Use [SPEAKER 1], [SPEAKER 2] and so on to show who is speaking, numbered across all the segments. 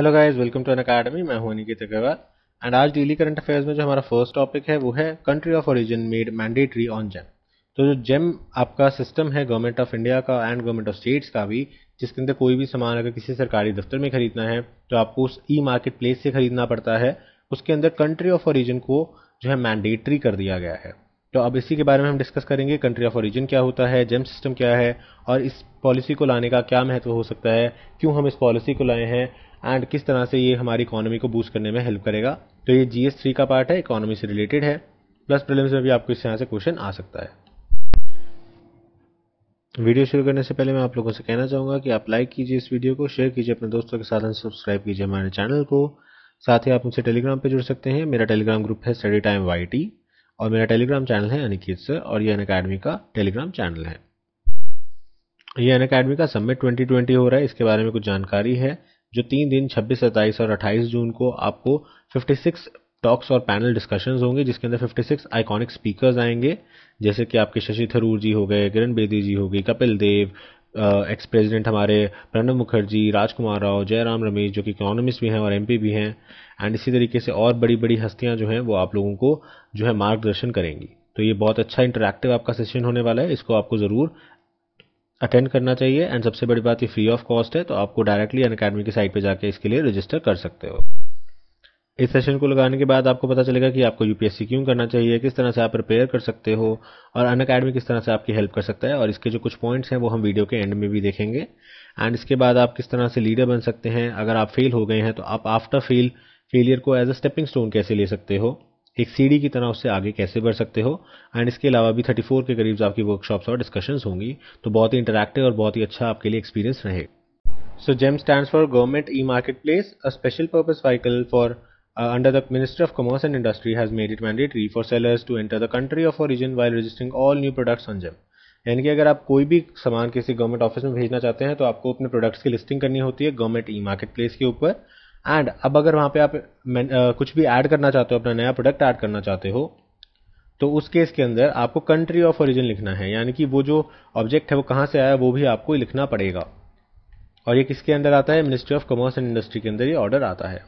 [SPEAKER 1] Hello guys welcome to Unacademy मैं हूं Nikit Agarwal and आज डेली करंट अफेयर्स में जो हमारा फर्स्ट टॉपिक है वो है country of origin made mandatory on GeM तो जो जेम आपका सिस्टम है गवर्नमेंट ऑफ इंडिया का एंड गवर्नमेंट ऑफ स्टेट्स का भी जिसके अंदर कोई भी सामान अगर किसी सरकारी दफ्तर में खरीदना है तो आपको उस ई मार्केट प्लेस से खरीदना पड़ता है उसके अंदर कंट्री ऑफ ओरिजिन को जो है मैंडेटरी कर दिया गया है तो अब इसी के बारे में हम डिस्कस करेंगे कंट्री ऑफ ओरिजिन क्या होता है जेम सिस्टम क्या है और इस पॉलिसी को लाने का क्या महत्व हो सकता है क्यों हम इस पॉलिसी को लाए हैं एंड किस तरह से ये हमारी इकोनॉमी को बूस्ट करने में हेल्प करेगा तो ये जी थ्री का पार्ट है इकोनॉमी से रिलेटेड है प्लस प्रिलिम्स में भी आपको इस तरह से क्वेश्चन आ सकता है वीडियो शुरू करने से पहले मैं आप लोगों से कहना चाहूँगा कि आप लाइक कीजिए इस वीडियो को शेयर कीजिए अपने दोस्तों के साथ सब्सक्राइब कीजिए हमारे चैनल को साथ ही आप मुझसे टेलीग्राम पर जुड़ सकते हैं मेरा टेलीग्राम ग्रुप है स्टडी टाइम वाई टी और मेरा टेलीग्राम चैनल है अनिकित सर और ये अन अकेडमी का टेलीग्राम चैनल है ये अन अकेडमी का सबमिट ट्वेंटी हो रहा है इसके बारे में कुछ जानकारी है जो तीन दिन छब्बीस सत्ताईस और अट्ठाईस जून को आपको फिफ्टी टॉक्स और पैनल डिस्कशंस होंगे जिसके अंदर 56 आइकॉनिक स्पीकर्स आएंगे जैसे कि आपके शशि थरूर जी हो गए किरण बेदी जी हो गई कपिल देव एक्स प्रेसिडेंट हमारे प्रणब मुखर्जी राजकुमार राव जयराम रमेश जो कि इकोनॉमिस्ट भी हैं और एमपी भी हैं एंड इसी तरीके से और बड़ी बड़ी हस्तियां जो हैं वो आप लोगों को जो है मार्गदर्शन करेंगी तो ये बहुत अच्छा इंटरेक्टिव आपका सेशन होने वाला है इसको आपको ज़रूर अटेंड करना चाहिए एंड सबसे बड़ी बात ये फ्री ऑफ कॉस्ट है तो आपको डायरेक्टली अन अकेडमी की साइट पर जाके इसके लिए रजिस्टर कर सकते हो इस सेशन को लगाने के बाद आपको पता चलेगा कि आपको यूपीएससी क्यों करना चाहिए किस तरह से आप प्रिपेयर कर सकते हो और अन अकेडमी किस तरह से आपकी हेल्प कर सकता है और इसके जो कुछ पॉइंट्स हैं वो हम वीडियो के एंड में भी देखेंगे एंड इसके बाद आप किस तरह से लीडर बन सकते हैं अगर आप फेल हो गए हैं तो आप आफ्टर फेल फेलियर को एज अ स्टेपिंग स्टोन कैसे ले सकते हो एक सीढ़ी की तरह उससे आगे कैसे बढ़ सकते हो एंड इसके अलावा भी 34 के करीब आपकी वर्कशॉप्स और डिस्कशंस होंगी तो बहुत ही इंटरेक्टिव और बहुत ही अच्छा आपके लिए एक्सपीरियंस रहेगा GeM stand for government e marketplace a special purpose vehicle for Uh, under the Ministry of Commerce and Industry has made it mandatory for sellers to enter the country of origin while registering all new products on GEM. यानी कि अगर आप कोई भी सामान किसी government office में भेजना चाहते हैं तो आपको अपने प्रोडक्ट्स की लिस्टिंग करनी होती है गवर्नमेंट ई मार्केट प्लेस के ऊपर एंड अब अगर वहाँ पे आप आ, uh, कुछ भी ऐड करना चाहते हो अपना नया प्रोडक्ट ऐड करना चाहते हो तो उस केस के अंदर आपको कंट्री ऑफ ओरिजिन लिखना है यानी कि वो जो ऑब्जेक्ट है वो कहाँ से आया वो भी आपको लिखना पड़ेगा और ये किसके अंदर आता है ministry of commerce and industry के अंदर ये ऑर्डर आता है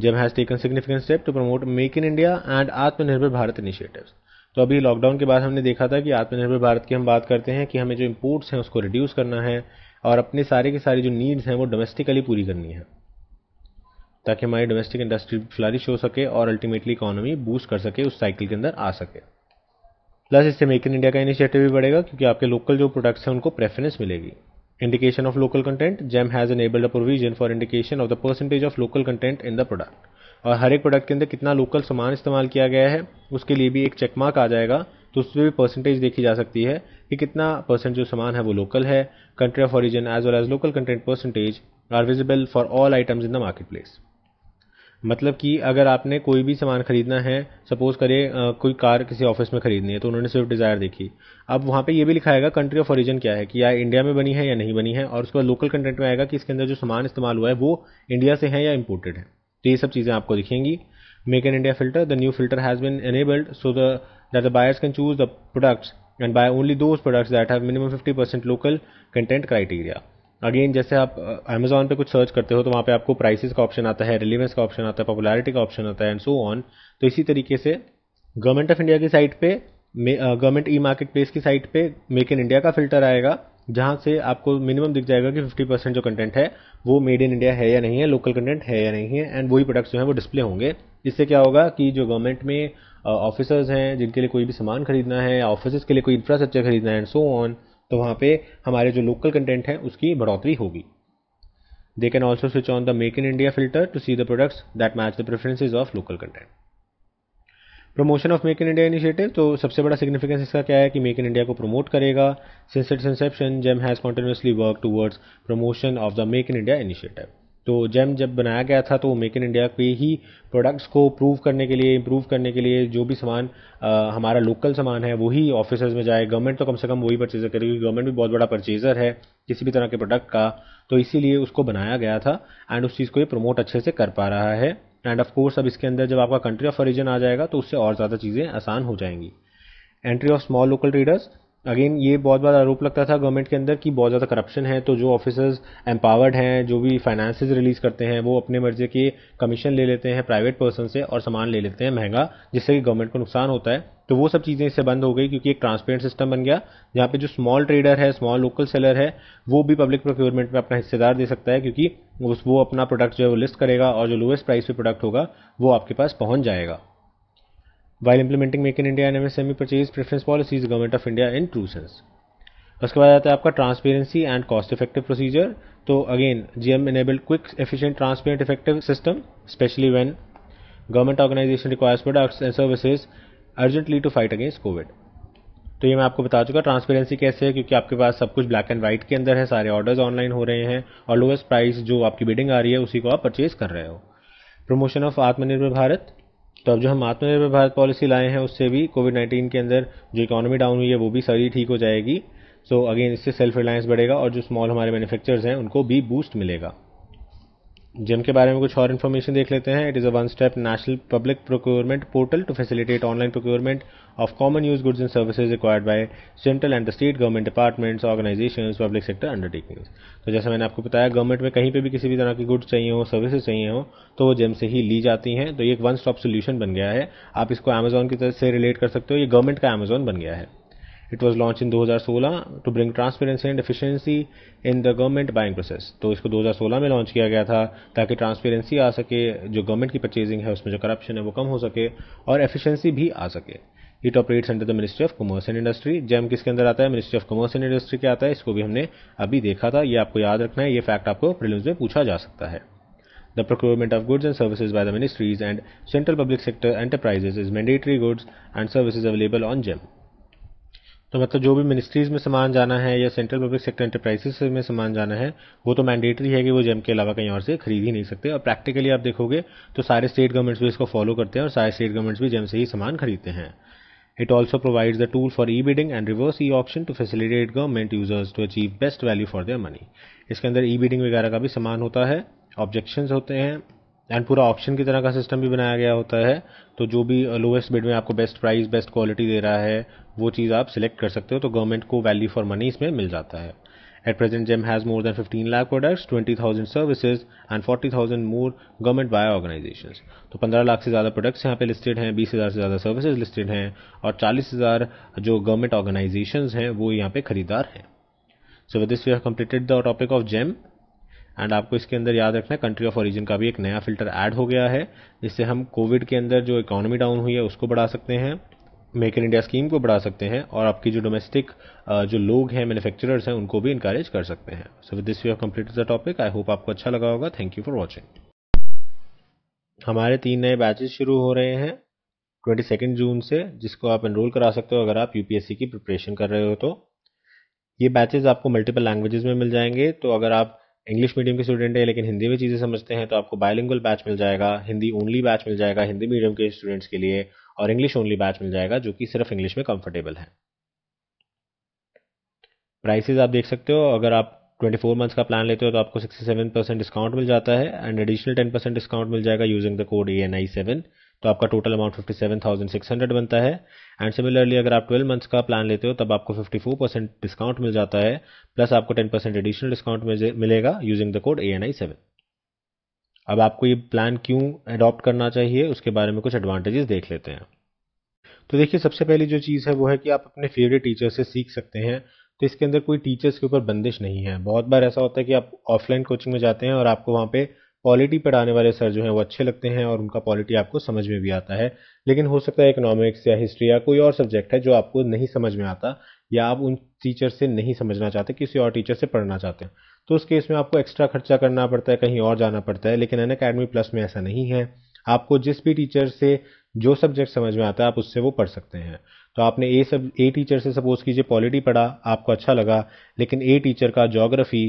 [SPEAKER 1] GeM has taken significant step to promote make in India and Atmanirbhar Bharat initiative तो अभी लॉकडाउन के बाद हमने देखा था कि आत्मनिर्भर भारत की हम बात करते हैं कि हमें जो इम्पोर्ट्स हैं उसको रिड्यूस करना है और अपने सारे के सारे जो नीड्स हैं वो डोमेस्टिकली पूरी करनी है ताकि हमारी डोमेस्टिक इंडस्ट्री फ्लरिश हो सके और अल्टीमेटली इकोनॉमी बूस्ट कर सके उस साइकिल के अंदर आ सके प्लस इससे मेक इन इंडिया का इनिशिएटिव भी बढ़ेगा क्योंकि आपके लोकल जो प्रोडक्ट्स हैं उनको प्रेफरेंस मिलेगी Indication of local content. GEM has enabled a provision for indication of the percentage of local content in the product. और हर एक प्रोडक्ट के अंदर कितना लोकल सामान इस्तेमाल किया गया है उसके लिए भी एक चेकमार्क आ जाएगा तो उसमें भी परसेंटेज देखी जा सकती है कि कितना परसेंट जो सामान है वो लोकल है country of origin as well as local content percentage are visible for all items in the marketplace मतलब कि अगर आपने कोई भी सामान ख़रीदना है सपोज़ करें कोई कार किसी ऑफिस में ख़रीदनी है तो उन्होंने सिर्फ डिज़ायर देखी अब वहाँ पे ये भी लिखा आएगा कंट्री ऑफ ऑरिजन क्या है कि या इंडिया में बनी है या नहीं बनी है और उसके बाद लोकल कंटेंट में आएगा कि इसके अंदर जो सामान इस्तेमाल हुआ है वो इंडिया से है या इम्पोर्टेड है तो ये सब चीज़ें आपको दिखेंगी make in India filter the new filter has been enabled so that the buyers can choose the products and buy only those products that है fifty percent local content criteria again जैसे आप अमेजोन uh, पे कुछ search करते हो तो वहाँ पे आपको प्राइसेस का ऑप्शन आता है रिलीवेंस का ऑप्शन आता है पॉपुलैरिटी का ऑप्शन आता है एंड सो ऑन तो इसी तरीके से गवर्नमेंट ऑफ इंडिया की साइट पे गवर्नमेंट ई मार्केट प्लेस की साइट पे मेक इन इंडिया का फिल्टर आएगा जहाँ से आपको मिनिमम दिख जाएगा कि 50 परसेंट जो कंटेंट है वो मेड इन इंडिया है या नहीं है लोकल कंटेंट है या नहीं है एंड वही प्रोडक्ट्स जो है वो डिस्प्ले होंगे इससे क्या होगा कि जो गवर्नमेंट में ऑफिसर्स uh, हैं जिनके लिए कोई भी सामान खरीदना है या ऑफिसर्स के लिए कोई इंफ्रास्ट्रक्चर खरीदना है एंड सो ऑन तो वहाँ पे हमारे जो लोकल कंटेंट है उसकी बढ़ोतरी होगी they can also switch on the make in India filter to see the products that match the preferences of local content promotion of make in India initiative तो सबसे बड़ा सिग्निफिकेंस इसका क्या है कि मेक इन इंडिया को promote करेगा since its inception GeM has continuously work towards promotion of the make in India initiative तो जैम जब बनाया गया था तो मेक इन इंडिया के ही प्रोडक्ट्स को प्रूव करने के लिए इम्प्रूव करने के लिए जो भी सामान हमारा लोकल सामान है वही ऑफिस में जाए गवर्नमेंट तो कम से कम वही परचेजर करे क्योंकि गवर्नमेंट भी बहुत बड़ा परचेजर है किसी भी तरह के प्रोडक्ट का तो इसीलिए उसको बनाया गया था एंड उस चीज़ को ये प्रमोट अच्छे से कर पा रहा है एंड ऑफ कोर्स अब इसके अंदर जब आपका कंट्री ऑफ ऑरिजन आ जाएगा तो उससे और ज़्यादा चीज़ें आसान हो जाएंगी entry of small local traders again ये बहुत बार आरोप लगता था गवर्नमेंट के अंदर कि बहुत ज़्यादा करप्शन है तो जो ऑफिसर्स एम्पावर्ड हैं जो भी फाइनेंसेज रिलीज़ करते हैं वो अपने मर्जी के कमीशन ले लेते हैं प्राइवेट पर्सन से और सामान ले लेते हैं महंगा जिससे कि गवर्नमेंट को नुकसान होता है तो वो सब चीज़ें इससे बंद हो गई क्योंकि एक ट्रांसपेरेंट सिस्टम बन गया जहाँ पे जो स्मॉल ट्रेडर है स्मॉल लोकल सेलर है वो भी पब्लिक प्रोक्योरमेंट में अपना हिस्सेदार दे सकता है क्योंकि उस वो अपना प्रोडक्ट जो है वो लिस्ट करेगा और जो लोएस्ट प्राइस पे प्रोडक्ट होगा वो आपके पास पहुँच जाएगा while implementing make in India and MSME purchase preference policies government of India in true sense उसके बाद आता है आपका transparency and cost effective procedure तो again GeM enable quick efficient transparent effective system specially when government organization requires products and services urgently to fight against Covid तो ये मैं आपको बता चुका ट्रांसपेरेंसी कैसे है क्योंकि आपके पास सब कुछ ब्लैक एंड व्हाइट के अंदर है सारे ऑर्डर्स ऑनलाइन हो रहे हैं और लोएस्ट प्राइस जो आपकी बिडिंग आ रही है उसी को आप परचेज कर रहे हो प्रमोशन ऑफ आत्मनिर्भर भारत तो अब जो हम आत्मनिर्भर भारत पॉलिसी लाए हैं उससे भी कोविड नाइन्टीन के अंदर जो इकोनॉमी डाउन हुई है वो भी सारी ठीक हो जाएगी सो अगेन इससे सेल्फ रिलायंस बढ़ेगा और जो स्मॉल हमारे मैन्युफैक्चरर्स हैं उनको भी बूस्ट मिलेगा जिम के बारे में कुछ और इन्फॉर्मेशन देख लेते हैं it is a one step national public procurement portal to facilitate online procurement of common use goods and services required by central and state government departments organization public sector undertakings तो जैसे मैंने आपको बताया government में कहीं पर भी किसी भी तरह की गुड्स चाहिए हो सर्विसेज चाहिए हो तो वो जिम से ही ली जाती हैं तो ये एक वन स्टॉप सोल्यूशन बन गया है आप इसको अमेजोन की तरह से रिलेट कर सकते हो ये गवर्नमेंट का अमेजोन बन गया है it was launch in 2016 to bring transparency and efficiency in the government buying process तो इसको 2016 में लॉन्च किया गया था ताकि ट्रांसपेरेंसी आ सके जो गवर्नमेंट की परचेजिंग है उसमें जो करप्शन है वो कम हो सके और एफिशिएंसी भी आ सके it operates under the ministry of commerce and industry GeM किसके अंदर आता है ministry of commerce and industry के आता है इसको भी हमने अभी देखा था ये आपको याद रखना है ये फैक्ट आपको प्रिलिम्स में पूछा जा सकता है the procurement of goods and services by the ministries and central public sector enterprises is mandatory goods and services available on GEM. तो मतलब जो भी मिनिस्ट्रीज में सामान जाना है या सेंट्रल पब्लिक सेक्टर एंटरप्राइजेस में सामान जाना है वो तो मैंडेटरी है कि वो जेम के अलावा कहीं और से खरीद ही नहीं सकते और प्रैक्टिकली आप देखोगे तो सारे स्टेट गवर्नमेंट्स भी इसको फॉलो करते हैं और सारे स्टेट गवर्नमेंट्स भी जेम से ही सामान खरीदते हैं it also provide the tool for e bidding and reverse e auction to facilitate government users to achieve best value for their money इसके अंदर ई बीडिंग वगैरह का भी सामान होता है ऑब्जेक्शन होते हैं एंड पूरा ऑप्शन की तरह का सिस्टम भी बनाया गया होता है तो जो भी लोएस्ट uh, बिड में आपको बेस्ट प्राइस बेस्ट क्वालिटी दे रहा है वो चीज़ आप सिलेक्ट कर सकते हो तो गवर्नमेंट को वैल्यू फॉर मनी इसमें मिल जाता है at present GeM has more than fifteen lakh products twenty thousand services and forty thousand more government buy organization तो पंद्रह लाख से ज़्यादा प्रोडक्ट्स यहाँ पे लिस्टेड हैं बीस हज़ार से ज़्यादा सर्विसेज लिस्टेड हैं और चालीस हज़ार जो गवर्नमेंट ऑर्गेनाइजेशन हैं वो यहाँ पे खरीदार हैं so with this we have completed the topic of GeM एंड आपको इसके अंदर याद रखना है कंट्री ऑफ ओरिजिन का भी एक नया फिल्टर ऐड हो गया है जिससे हम कोविड के अंदर जो इकोनॉमी डाउन हुई है उसको बढ़ा सकते हैं मेक इन इंडिया स्कीम को बढ़ा सकते हैं और आपकी जो डोमेस्टिक जो लोग हैं मैन्युफैक्चरर्स हैं उनको भी इंकरेज कर सकते हैं so with this we have completed the topic I hope आपको अच्छा लगा होगा थैंक यू फॉर वॉचिंग हमारे तीन नए बैचेज शुरू हो रहे हैं ट्वेंटी सेकेंड जून से जिसको आप एनरोल करा सकते हो अगर आप यूपीएससी की प्रिपरेशन कर रहे हो तो ये बैचेज आपको मल्टीपल लैंग्वेजेस में मिल जाएंगे तो अगर आप इंग्लिश मीडियम के स्टूडेंट है लेकिन हिंदी में चीज़ें समझते हैं तो आपको बायलिंगुअल बैच मिल जाएगा हिंदी ओनली बैच मिल जाएगा हिंदी मीडियम के स्टूडेंट्स के लिए और इंग्लिश ओनली बैच मिल जाएगा जो कि सिर्फ इंग्लिश में कंफर्टेबल है प्राइसेस आप देख सकते हो अगर आप ट्वेंटी फोर मंथ्स का प्लान लेते हो तो आपको सिक्सटी सेवन परसेंट डिस्काउंट मिल जाता है and additional ten percent discount मिल जाएगा using the code A N I seven तो आपका total amount fifty seven thousand six hundred बनता है एंड सिमिलरली अगर आप ट्वेल्व मंथ्स का प्लान लेते हो तब आपको फिफ्टी फोर परसेंट डिस्काउंट मिल जाता है प्लस आपको टेन परसेंट एडिशनल डिस्काउंट मिलेगा using the code A N I seven अब आपको ये प्लान क्यों अडॉप्ट करना चाहिए उसके बारे में कुछ एडवांटेजेस देख लेते हैं तो देखिए सबसे पहली जो चीज़ है वो है कि आप अपने फेवरेट टीचर से सीख सकते हैं तो इसके अंदर कोई टीचर्स के ऊपर बंदिश नहीं है बहुत बार ऐसा होता है कि आप ऑफलाइन कोचिंग में जाते हैं और आपको वहाँ पे पॉलिटी पढ़ाने वाले सर जो हैं वो अच्छे लगते हैं और उनका पॉलिटी आपको समझ में भी आता है लेकिन हो सकता है इकोनॉमिक्स या हिस्ट्री या कोई और सब्जेक्ट है जो आपको नहीं समझ में आता या आप उन टीचर से नहीं समझना चाहते किसी और टीचर से पढ़ना चाहते हैं तो उस केस में आपको एक्स्ट्रा खर्चा करना पड़ता है कहीं और जाना पड़ता है लेकिन अन अकेडमी प्लस में ऐसा नहीं है आपको जिस भी टीचर से जो सब्जेक्ट समझ में आता है आप उससे वो पढ़ सकते हैं तो आपने ए सब ए टीचर से सपोज कीजिए पॉलिटी पढ़ा आपको अच्छा लगा लेकिन ए टीचर का जोग्राफी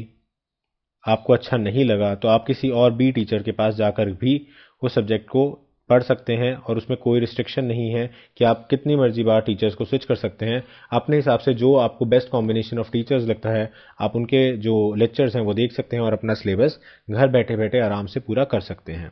[SPEAKER 1] आपको अच्छा नहीं लगा तो आप किसी और बी टीचर के पास जाकर भी उस सब्जेक्ट को पढ़ सकते हैं और उसमें कोई रिस्ट्रिक्शन नहीं है कि आप कितनी मर्जी बार टीचर्स को स्विच कर सकते हैं अपने हिसाब से जो आपको बेस्ट कॉम्बिनेशन ऑफ टीचर्स लगता है आप उनके जो लेक्चर्स हैं वो देख सकते हैं और अपना सिलेबस घर बैठे बैठे आराम से पूरा कर सकते हैं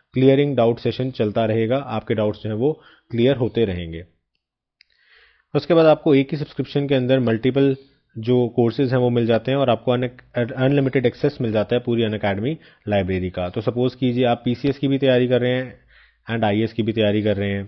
[SPEAKER 1] क्लियरिंग डाउट सेशन चलता रहेगा आपके डाउट्स जो हैं वो क्लियर होते रहेंगे उसके बाद आपको एक ही सब्सक्रिप्शन के अंदर मल्टीपल जो कोर्सेज हैं वो मिल जाते हैं और आपको अनलिमिटेड एक्सेस मिल जाता है पूरी अन अकेडमी लाइब्रेरी का तो सपोज़ कीजिए आप पी की भी तैयारी कर रहे हैं एंड आई की भी तैयारी कर रहे हैं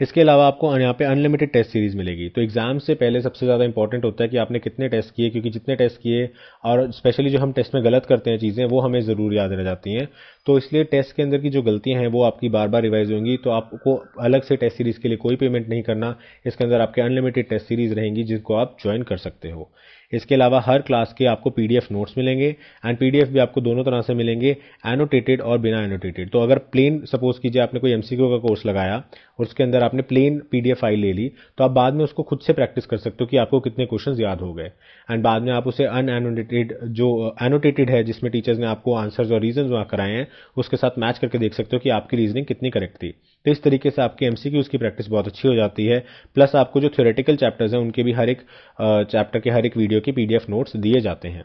[SPEAKER 1] इसके अलावा आपको यहाँ पे अनलिमिटेड टेस्ट सीरीज़ मिलेगी तो एग्ज़ाम से पहले सबसे ज़्यादा इंपॉर्टेंट होता है कि आपने कितने टेस्ट किए क्योंकि जितने टेस्ट किए और स्पेशली जो हम टेस्ट में गलत करते हैं चीज़ें वो हमें ज़रूर याद रह जाती हैं तो इसलिए टेस्ट के अंदर की जो गलतियाँ हैं वो आपकी बार बार रिवाइज होंगी तो आपको अलग से टेस्ट सीरीज़ के लिए कोई पेमेंट नहीं करना इसके अंदर आपके अनलिमिटेड टेस्ट सीरीज़ रहेंगी जिसको आप ज्वाइन कर सकते हो इसके अलावा हर क्लास के आपको पी नोट्स मिलेंगे एंड पी भी आपको दोनों तरह से मिलेंगे एनोटेटेड और बिना एनोटेटेड तो अगर प्लेन सपोज कीजिए आपने कोई एम का कोर्स लगाया और उसके अंदर अगर आपने प्लेन पीडीएफ फाइल ले ली तो आप बाद में उसको खुद से प्रैक्टिस कर सकते हो कि आपको कितने क्वेश्चन याद हो गए एंड बाद में आप उसे अनएनोटेटेड जो एनोटेटेड uh, है जिसमें टीचर्स ने आपको आंसर्स और रीजन वहाँ कराए हैं उसके साथ मैच करके देख सकते हो कि आपकी रीजनिंग कितनी करेक्ट थी तो इस तरीके से आपकी एम की प्रैक्टिस बहुत अच्छी हो जाती है प्लस आपको जो थ्योरेटिकल चैप्टर्स हैं उनके भी हर एक चैप्टर uh, के हर एक वीडियो के पी नोट्स दिए जाते हैं